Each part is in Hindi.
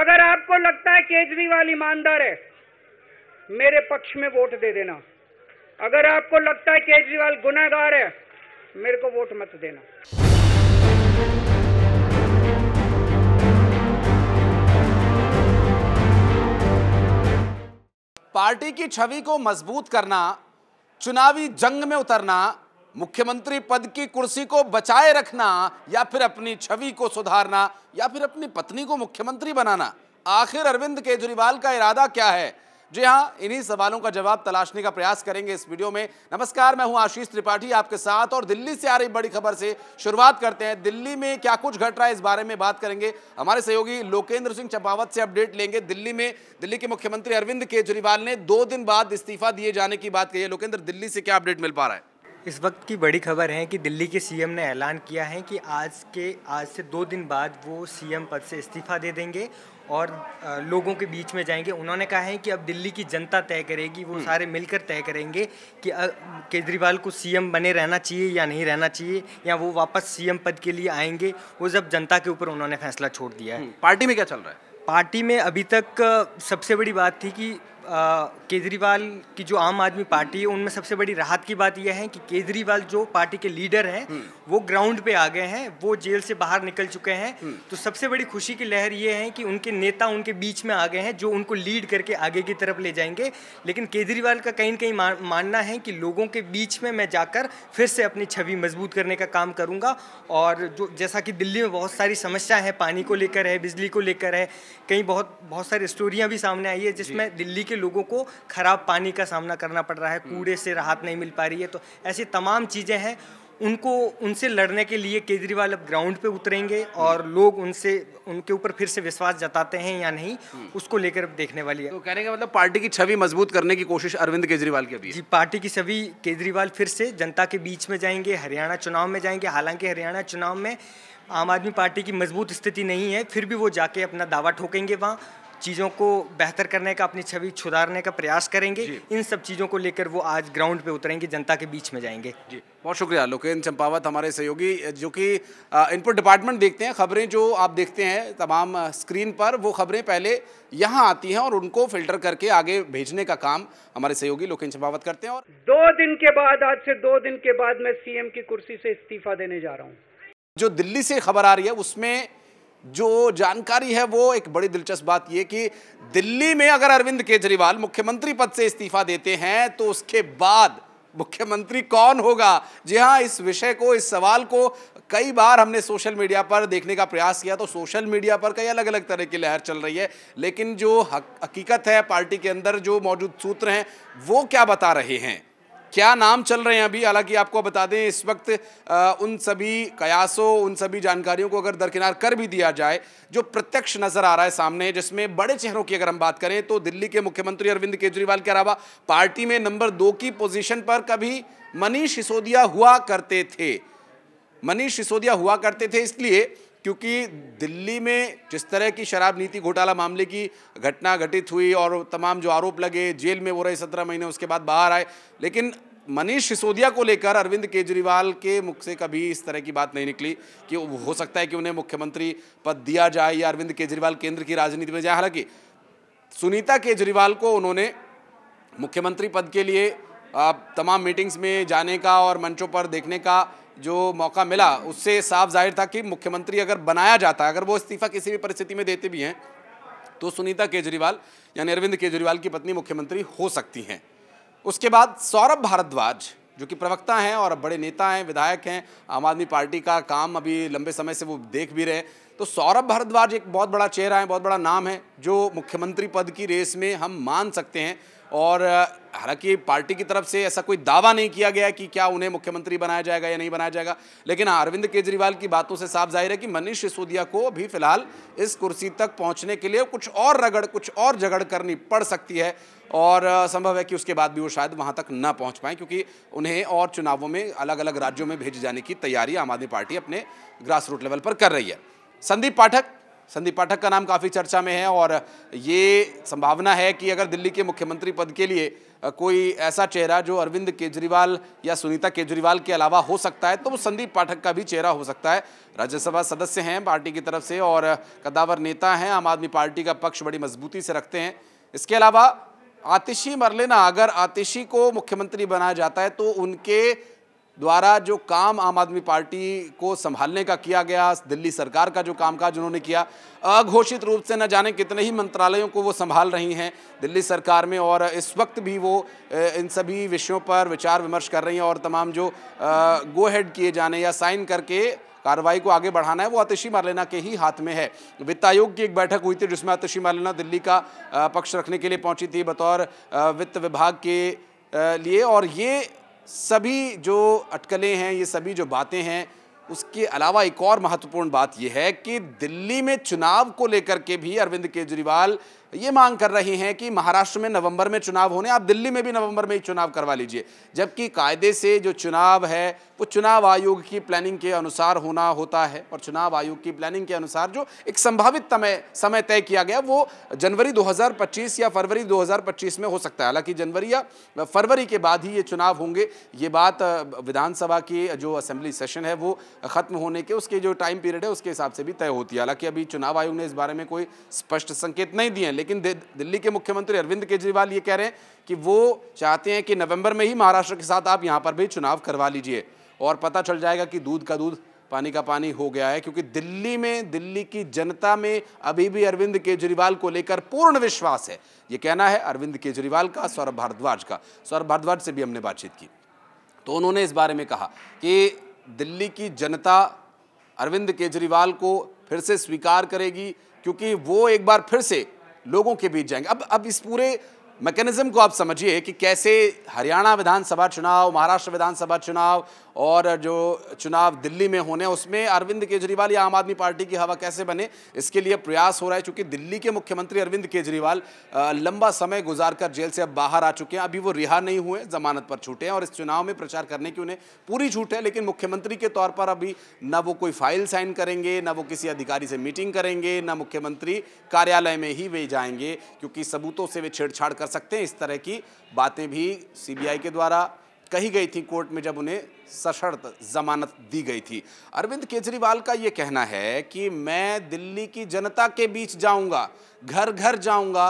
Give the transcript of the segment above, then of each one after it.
अगर आपको लगता है केजरीवाल ईमानदार है मेरे पक्ष में वोट दे देना अगर आपको लगता है केजरीवाल गुनाहगार है मेरे को वोट मत देना पार्टी की छवि को मजबूत करना चुनावी जंग में उतरना मुख्यमंत्री पद की कुर्सी को बचाए रखना या फिर अपनी छवि को सुधारना या फिर अपनी पत्नी को मुख्यमंत्री बनाना आखिर अरविंद केजरीवाल का इरादा क्या है जी हाँ इन्हीं सवालों का जवाब तलाशने का प्रयास करेंगे इस वीडियो में नमस्कार मैं हूँ आशीष त्रिपाठी आपके साथ और दिल्ली से आ रही बड़ी खबर से शुरुआत करते हैं दिल्ली में क्या कुछ घट रहा है इस बारे में बात करेंगे हमारे सहयोगी लोकेंद्र सिंह चंपावत से अपडेट लेंगे दिल्ली में दिल्ली के मुख्यमंत्री अरविंद केजरीवाल ने दो दिन बाद इस्तीफा दिए जाने की बात कही है लोकेंद्र दिल्ली से क्या अपडेट मिल पा रहा है इस वक्त की बड़ी खबर है कि दिल्ली के सीएम ने ऐलान किया है कि आज के आज से दो दिन बाद वो सीएम पद से इस्तीफा दे देंगे और लोगों के बीच में जाएंगे उन्होंने कहा है कि अब दिल्ली की जनता तय करेगी वो हम्म। सारे मिलकर तय करेंगे कि केजरीवाल को सीएम बने रहना चाहिए या नहीं रहना चाहिए या वो वापस सीएम पद के लिए आएंगे वो सब जनता के ऊपर उन्होंने फैसला छोड़ दिया है हम्म, पार्टी में क्या चल रहा है पार्टी में अभी तक सबसे बड़ी बात थी कि केजरीवाल की जो आम आदमी पार्टी है उनमें सबसे बड़ी राहत की बात यह है कि केजरीवाल जो पार्टी के लीडर हैं हम्म। वो ग्राउंड पे आ गए हैं वो जेल से बाहर निकल चुके हैं हम्म। तो सबसे बड़ी खुशी की लहर ये है कि उनके नेता उनके बीच में आ गए हैं जो उनको लीड करके आगे की तरफ ले जाएंगे लेकिन केजरीवाल का कहीं ना कहीं मानना है कि लोगों के बीच में मैं जाकर फिर से अपनी छवि मजबूत करने का काम करूँगा और जो जैसा कि दिल्ली में बहुत सारी समस्या है पानी को लेकर है बिजली को लेकर है कई बहुत बहुत सारी स्टोरियाँ भी सामने आई है जिसमें दिल्ली के लोगों को ख़राब पानी का सामना करना पड़ रहा है हम्म। कूड़े से राहत नहीं मिल पा रही है तो ऐसी तमाम चीज़ें हैं उनको उनसे लड़ने के लिए केजरीवाल अब ग्राउंड पे उतरेंगे हम्म। और लोग उनसे उनके ऊपर फिर से विश्वास जताते हैं या नहीं हम्म। उसको लेकर अब देखने वाली है तो कहने का मतलब पार्टी की छवि मजबूत करने की कोशिश अरविंद केजरीवाल की अभी जी पार्टी की छवि केजरीवाल फिर से जनता के बीच में जाएंगे हरियाणा चुनाव में जाएंगे हालांकि हरियाणा चुनाव में आम आदमी पार्टी की मजबूत स्थिति नहीं है फिर भी वो जाके अपना दावा ठोकेंगे वहाँ चीज़ों को बेहतर करने का अपनी छवि सुधारने का प्रयास करेंगे इन सब चीज़ों को लेकर वो आज ग्राउंड पे उतरेंगे जनता के बीच में जाएंगे जी बहुत शुक्रिया लोकेन चंपावत हमारे सहयोगी जो कि इनपुट डिपार्टमेंट देखते हैं खबरें जो आप देखते हैं तमाम स्क्रीन पर वो खबरें पहले यहाँ आती हैं और उनको फिल्टर करके आगे भेजने का काम हमारे सहयोगी लोकेन चंपावत करते हैं और दो दिन के बाद आज से दो दिन के बाद मैं सीएम की कुर्सी से इस्तीफा देने जा रहा हूँ जो दिल्ली से खबर आ रही है उसमें जो जानकारी है वो एक बड़ी दिलचस्प बात यह कि दिल्ली में अगर अरविंद केजरीवाल मुख्यमंत्री पद से इस्तीफा देते हैं तो उसके बाद मुख्यमंत्री कौन होगा जी हाँ इस विषय को इस सवाल को कई बार हमने सोशल मीडिया पर देखने का प्रयास किया तो सोशल मीडिया पर कई अलग अलग तरह की लहर चल रही है लेकिन जो हक, हकीकत है पार्टी के अंदर जो मौजूद सूत्र हैं वो क्या बता रहे हैं क्या नाम चल रहे हैं अभी हालांकि आपको बता दें इस वक्त आ, उन सभी कयासों उन सभी जानकारियों को अगर दरकिनार कर भी दिया जाए जो प्रत्यक्ष नजर आ रहा है सामने जिसमें बड़े चेहरों की अगर हम बात करें तो दिल्ली के मुख्यमंत्री अरविंद केजरीवाल के अलावा पार्टी में नंबर दो की पोजिशन पर कभी मनीष सिसोदिया हुआ करते थे मनीष सिसोदिया हुआ करते थे इसलिए क्योंकि दिल्ली में जिस तरह की शराब नीति घोटाला मामले की घटना घटित हुई और तमाम जो आरोप लगे जेल में वो रहे सत्रह महीने उसके बाद बाहर आए लेकिन मनीष सिसोदिया को लेकर अरविंद केजरीवाल के मुख से कभी इस तरह की बात नहीं निकली कि हो सकता है कि उन्हें मुख्यमंत्री पद दिया जाए या अरविंद केजरीवाल केंद्र की राजनीति में जाए हालांकि सुनीता केजरीवाल को उन्होंने मुख्यमंत्री पद के लिए तमाम मीटिंग्स में जाने का और मंचों पर देखने का जो मौका मिला उससे साफ जाहिर था कि मुख्यमंत्री अगर बनाया जाता अगर वो इस्तीफा किसी भी परिस्थिति में देते भी हैं तो सुनीता केजरीवाल यानी अरविंद केजरीवाल की पत्नी मुख्यमंत्री हो सकती हैं उसके बाद सौरभ भारद्वाज जो कि प्रवक्ता हैं और बड़े नेता हैं विधायक हैं आम आदमी पार्टी का काम अभी लंबे समय से वो देख भी रहे तो सौरभ भारद्वाज एक बहुत बड़ा चेहरा है बहुत बड़ा नाम है जो मुख्यमंत्री पद की रेस में हम मान सकते हैं और हालांकि पार्टी की तरफ से ऐसा कोई दावा नहीं किया गया कि क्या उन्हें मुख्यमंत्री बनाया जाएगा या नहीं बनाया जाएगा लेकिन हाँ, अरविंद केजरीवाल की बातों से साफ जाहिर है कि मनीष सिसोदिया को भी फिलहाल इस कुर्सी तक पहुंचने के लिए कुछ और रगड़ कुछ और झगड़ करनी पड़ सकती है और संभव है कि उसके बाद भी वो शायद वहाँ तक ना पहुँच पाएँ क्योंकि उन्हें और चुनावों में अलग अलग राज्यों में भेजे जाने की तैयारी आम आदमी पार्टी अपने ग्रास रूट लेवल पर कर रही है संदीप पाठक संदीप पाठक का नाम काफ़ी चर्चा में है और ये संभावना है कि अगर दिल्ली के मुख्यमंत्री पद के लिए कोई ऐसा चेहरा जो अरविंद केजरीवाल या सुनीता केजरीवाल के अलावा हो सकता है तो वो संदीप पाठक का भी चेहरा हो सकता है राज्यसभा सदस्य हैं पार्टी की तरफ से और कदावर नेता हैं आम आदमी पार्टी का पक्ष बड़ी मजबूती से रखते हैं इसके अलावा आतिशी मरलेना अगर आतिशी को मुख्यमंत्री बनाया जाता है तो उनके द्वारा जो काम आम आदमी पार्टी को संभालने का किया गया दिल्ली सरकार का जो कामकाज उन्होंने किया अघोषित रूप से न जाने कितने ही मंत्रालयों को वो संभाल रही हैं दिल्ली सरकार में और इस वक्त भी वो इन सभी विषयों पर विचार विमर्श कर रही हैं और तमाम जो गो हेड किए जाने या साइन करके कार्रवाई को आगे बढ़ाना है वो आतिशी मारलेना के ही हाथ में है वित्त आयोग की एक बैठक हुई थी जिसमें आतिशी मारलेना दिल्ली का पक्ष रखने के लिए पहुँची थी बतौर वित्त विभाग के लिए और ये सभी जो अटकलें हैं ये सभी जो बातें हैं उसके अलावा एक और महत्वपूर्ण बात यह है कि दिल्ली में चुनाव को लेकर के भी अरविंद केजरीवाल ये मांग कर रहे हैं कि महाराष्ट्र में नवंबर में चुनाव होने आप दिल्ली में भी नवंबर में ही चुनाव करवा लीजिए जबकि कायदे से जो चुनाव है वो चुनाव आयोग की प्लानिंग के अनुसार होना होता है और चुनाव आयोग की प्लानिंग के अनुसार जो एक संभावित समय समय तय किया गया वो जनवरी 2025 या फरवरी 2025 में हो सकता है हालांकि जनवरी या फरवरी के बाद ही ये चुनाव होंगे ये बात विधानसभा की जो असेंबली सेशन है वो ख़त्म होने के उसके जो टाइम पीरियड है उसके हिसाब से भी तय होती है हालांकि अभी चुनाव आयोग ने इस बारे में कोई स्पष्ट संकेत नहीं दिए लेकिन दिल्ली के मुख्यमंत्री अरविंद केजरीवाल ये कह रहे हैं कि वो चाहते हैं कि नवंबर में ही महाराष्ट्र के साथ आप यहाँ पर भी चुनाव करवा लीजिए और पता चल जाएगा कि दूध का दूध पानी का पानी हो गया है क्योंकि दिल्ली में दिल्ली की जनता में अभी भी अरविंद केजरीवाल को लेकर पूर्ण विश्वास है ये कहना है अरविंद केजरीवाल का सौरभ भारद्वाज का सौरभ भारद्वाज से भी हमने बातचीत की तो उन्होंने इस बारे में कहा कि दिल्ली की जनता अरविंद केजरीवाल को फिर से स्वीकार करेगी क्योंकि वो एक बार फिर से लोगों के बीच जाएंगे अब अब इस पूरे मैकेनिज्म को आप समझिए कि कैसे हरियाणा विधानसभा चुनाव महाराष्ट्र विधानसभा चुनाव और जो चुनाव दिल्ली में होने उसमें अरविंद केजरीवाल या आम आदमी पार्टी की हवा कैसे बने इसके लिए प्रयास हो रहा है चूँकि दिल्ली के मुख्यमंत्री अरविंद केजरीवाल लंबा समय गुजार कर जेल से अब बाहर आ चुके हैं अभी वो रिहा नहीं हुए जमानत पर छूटे हैं और इस चुनाव में प्रचार करने की उन्हें पूरी छूट है लेकिन मुख्यमंत्री के तौर पर अभी न वो कोई फाइल साइन करेंगे न वो किसी अधिकारी से मीटिंग करेंगे न मुख्यमंत्री कार्यालय में ही वे जाएंगे क्योंकि सबूतों से वे छेड़छाड़ कर सकते हैं इस तरह की बातें भी सी के द्वारा कही गई थी कोर्ट में जब उन्हें सशर्त जमानत दी गई थी अरविंद केजरीवाल का ये कहना है कि मैं दिल्ली की जनता के बीच जाऊंगा घर घर जाऊंगा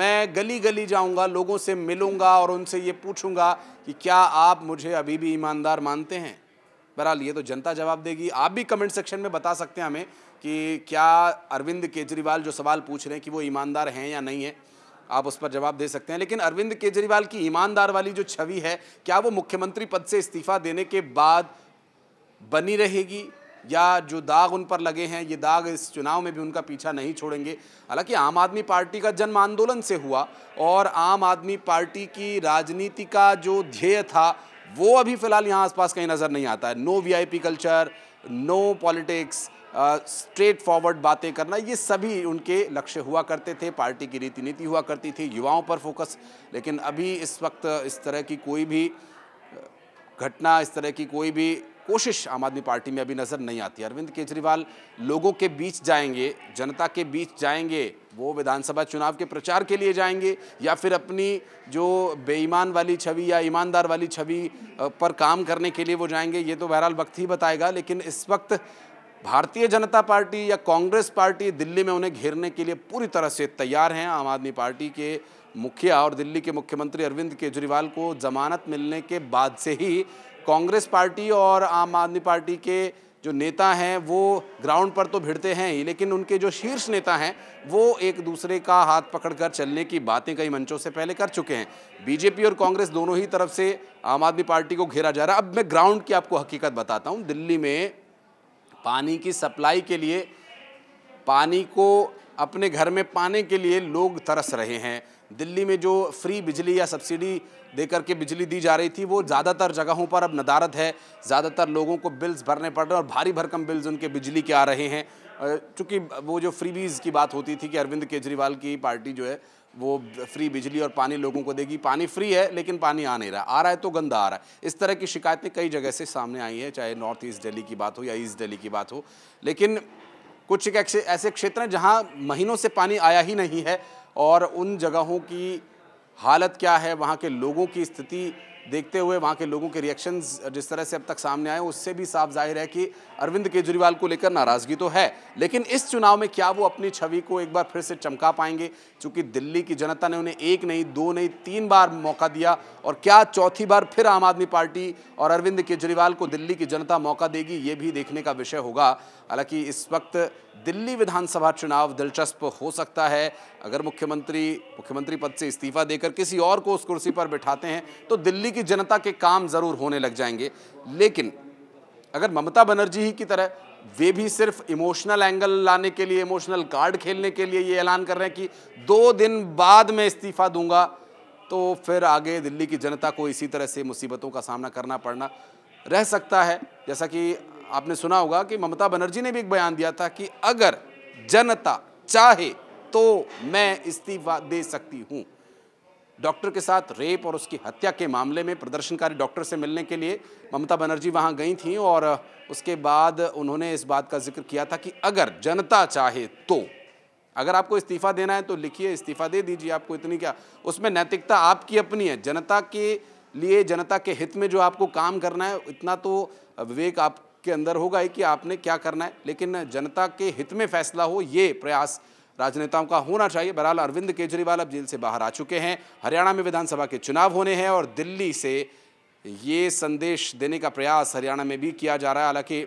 मैं गली गली जाऊंगा लोगों से मिलूंगा और उनसे ये पूछूंगा कि क्या आप मुझे अभी भी ईमानदार मानते हैं बहरहाल ये तो जनता जवाब देगी आप भी कमेंट सेक्शन में बता सकते हैं हमें कि क्या अरविंद केजरीवाल जो सवाल पूछ रहे हैं कि वो ईमानदार हैं या नहीं है आप उस पर जवाब दे सकते हैं लेकिन अरविंद केजरीवाल की ईमानदार वाली जो छवि है क्या वो मुख्यमंत्री पद से इस्तीफा देने के बाद बनी रहेगी या जो दाग उन पर लगे हैं ये दाग इस चुनाव में भी उनका पीछा नहीं छोड़ेंगे हालांकि आम आदमी पार्टी का जन्म आंदोलन से हुआ और आम आदमी पार्टी की राजनीति का जो ध्येय था वो अभी फ़िलहाल यहाँ आसपास कहीं नज़र नहीं आता है no VIP culture no politics straightforward बातें करना ये सभी उनके लक्ष्य हुआ करते थे पार्टी की रीति नीति हुआ करती थी युवाओं पर फोकस लेकिन अभी इस वक्त इस तरह की कोई भी घटना इस तरह की कोई भी कोशिश आम आदमी पार्टी में अभी नज़र नहीं आती अरविंद केजरीवाल लोगों के बीच जाएंगे जनता के बीच जाएंगे वो विधानसभा चुनाव के प्रचार के लिए जाएंगे या फिर अपनी जो बेईमान वाली छवि या ईमानदार वाली छवि पर काम करने के लिए वो जाएंगे ये तो बहरहाल वक्त ही बताएगा लेकिन इस वक्त भारतीय जनता पार्टी या कांग्रेस पार्टी दिल्ली में उन्हें घेरने के लिए पूरी तरह से तैयार हैं आम आदमी पार्टी के मुखिया और दिल्ली के मुख्यमंत्री अरविंद केजरीवाल को जमानत मिलने के बाद से ही कांग्रेस पार्टी और आम आदमी पार्टी के जो नेता हैं वो ग्राउंड पर तो भिड़ते हैं ही लेकिन उनके जो शीर्ष नेता हैं वो एक दूसरे का हाथ पकड़कर चलने की बातें कई मंचों से पहले कर चुके हैं बीजेपी और कांग्रेस दोनों ही तरफ से आम आदमी पार्टी को घेरा जा रहा है अब मैं ग्राउंड की आपको हकीकत बताता हूँ दिल्ली में पानी की सप्लाई के लिए पानी को अपने घर में पाने के लिए लोग तरस रहे हैं दिल्ली में जो फ्री बिजली या सब्सिडी देकर के बिजली दी जा रही थी वो ज़्यादातर जगहों पर अब नदारत है ज़्यादातर लोगों को बिल्स भरने पड़ रहे हैं और भारी भरकम बिल्स उनके बिजली के आ रहे हैं चूँकि वो जो फ्रीबीज़ की बात होती थी कि अरविंद केजरीवाल की पार्टी जो है वो फ्री बिजली और पानी लोगों को देगी पानी फ्री है लेकिन पानी आ नहीं रहा आ रहा है तो गंदा आ रहा है इस तरह की शिकायतें कई जगह से सामने आई हैं चाहे नॉर्थ ईस्ट दिल्ली की बात हो या ईस्ट दिल्ली की बात हो लेकिन कुछ ऐसे क्षेत्र हैं जहाँ महीनों से पानी आया ही नहीं है और उन जगहों की हालत क्या है वहाँ के लोगों की स्थिति देखते हुए वहाँ के लोगों के रिएक्शंस जिस तरह से अब तक सामने आए उससे भी साफ जाहिर है कि अरविंद केजरीवाल को लेकर नाराज़गी तो है लेकिन इस चुनाव में क्या वो अपनी छवि को एक बार फिर से चमका पाएंगे क्योंकि दिल्ली की जनता ने उन्हें एक नहीं दो नहीं तीन बार मौका दिया और क्या चौथी बार फिर आम आदमी पार्टी और अरविंद केजरीवाल को दिल्ली की जनता मौका देगी ये भी देखने का विषय होगा हालांकि इस वक्त दिल्ली विधानसभा चुनाव दिलचस्प हो सकता है अगर मुख्यमंत्री मुख्यमंत्री पद से इस्तीफा देकर किसी और को उस कुर्सी पर बिठाते हैं तो दिल्ली की जनता के काम ज़रूर होने लग जाएंगे लेकिन अगर ममता बनर्जी ही की तरह वे भी सिर्फ इमोशनल एंगल लाने के लिए इमोशनल कार्ड खेलने के लिए ये ऐलान कर रहे हैं कि दो दिन बाद में इस्तीफा दूंगा तो फिर आगे दिल्ली की जनता को इसी तरह से मुसीबतों का सामना करना पड़ना रह सकता है जैसा कि आपने सुना होगा कि ममता बनर्जी ने भी एक बयान दिया था कि अगर जनता चाहे तो मैं इस्तीफा दे सकती हूँ डॉक्टर के साथ रेप और उसकी हत्या के मामले में प्रदर्शनकारी डॉक्टर से मिलने के लिए ममता बनर्जी वहां गई थीं और उसके बाद उन्होंने इस बात का जिक्र किया था कि अगर जनता चाहे तो अगर आपको इस्तीफ़ा देना है तो लिखिए इस्तीफ़ा दे दीजिए आपको इतनी क्या उसमें नैतिकता आपकी अपनी है जनता के लिए जनता के हित में जो आपको काम करना है इतना तो विवेक आपके अंदर होगा ही कि आपने क्या करना है लेकिन जनता के हित में फैसला हो ये प्रयास राजनेताओं का होना चाहिए बहरहाल अरविंद केजरीवाल अब जेल से बाहर आ चुके हैं हरियाणा में विधानसभा के चुनाव होने हैं और दिल्ली से ये संदेश देने का प्रयास हरियाणा में भी किया जा रहा है हालांकि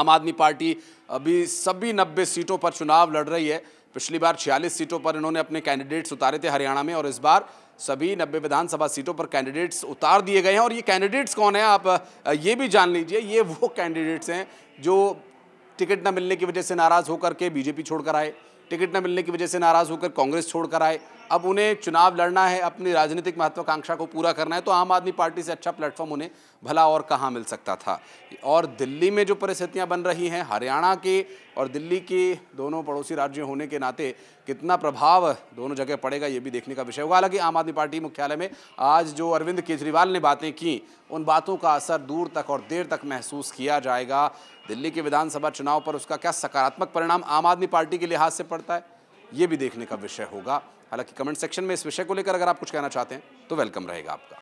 आम आदमी पार्टी अभी सभी नब्बे सीटों पर चुनाव लड़ रही है पिछली बार छियालीस सीटों पर इन्होंने अपने कैंडिडेट्स उतारे थे हरियाणा में और इस बार सभी नब्बे विधानसभा सीटों पर कैंडिडेट्स उतार दिए गए हैं और ये कैंडिडेट्स कौन हैं आप ये भी जान लीजिए ये वो कैंडिडेट्स हैं जो टिकट न मिलने की वजह से नाराज़ होकर के बीजेपी छोड़कर आए टिकट न मिलने की वजह से नाराज़ होकर कांग्रेस छोड़कर आए अब उन्हें चुनाव लड़ना है अपनी राजनीतिक महत्वाकांक्षा को पूरा करना है तो आम आदमी पार्टी से अच्छा प्लेटफॉर्म उन्हें भला और कहाँ मिल सकता था और दिल्ली में जो परिस्थितियाँ बन रही हैं हरियाणा के और दिल्ली के दोनों पड़ोसी राज्य होने के नाते कितना प्रभाव दोनों जगह पड़ेगा ये भी देखने का विषय होगा हालांकि आम आदमी पार्टी मुख्यालय में आज जो अरविंद केजरीवाल ने बातें की उन बातों का असर दूर तक और देर तक महसूस किया जाएगा दिल्ली के विधानसभा चुनाव पर उसका क्या सकारात्मक परिणाम आम आदमी पार्टी के लिहाज से पड़ता है ये भी देखने का विषय होगा हालांकि कमेंट सेक्शन में इस विषय को लेकर अगर आप कुछ कहना चाहते हैं तो वेलकम रहेगा आपका